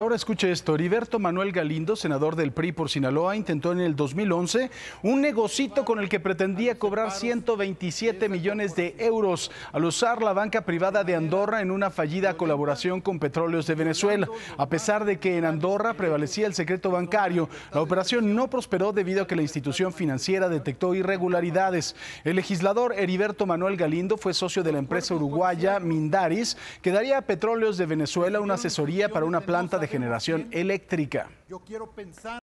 Ahora escuche esto, Heriberto Manuel Galindo, senador del PRI por Sinaloa, intentó en el 2011 un negocito con el que pretendía cobrar 127 millones de euros al usar la banca privada de Andorra en una fallida colaboración con Petróleos de Venezuela. A pesar de que en Andorra prevalecía el secreto bancario, la operación no prosperó debido a que la institución financiera detectó irregularidades. El legislador Heriberto Manuel Galindo fue socio de la empresa uruguaya Mindaris, que daría a Petróleos de Venezuela una asesoría para una planta de generación eléctrica.